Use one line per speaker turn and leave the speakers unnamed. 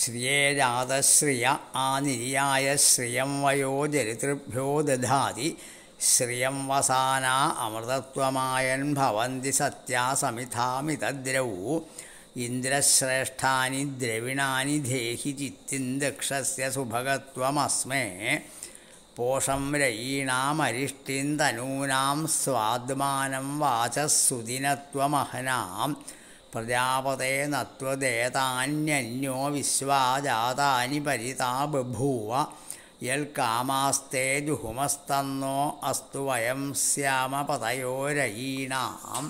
श्रिये आनिर्याय श्रियं वयो जरितृभ्यो दधाति श्रियं वसाना अमृतत्वमायन् भवन्ति सत्या समिथामितद्रौ इन्द्रश्रेष्ठानि द्रविणानि देहि चित्तिन् दक्षस्य सुभगत्वमस्मे पोषं रयीणामरिष्टिन्तनूनां स्वात्मानं वाचः सुदिनत्वमहनाम् പ്രജാപതേനത്വദേതാന്യന്യോ വിശ്വാജാതാനി പരിതാ ബഭൂവ യൽ കാമാസ്തേ ജുഹുമസ്തന്നോ അസ്തു വയം ശ്യാമപതയോരയീണാം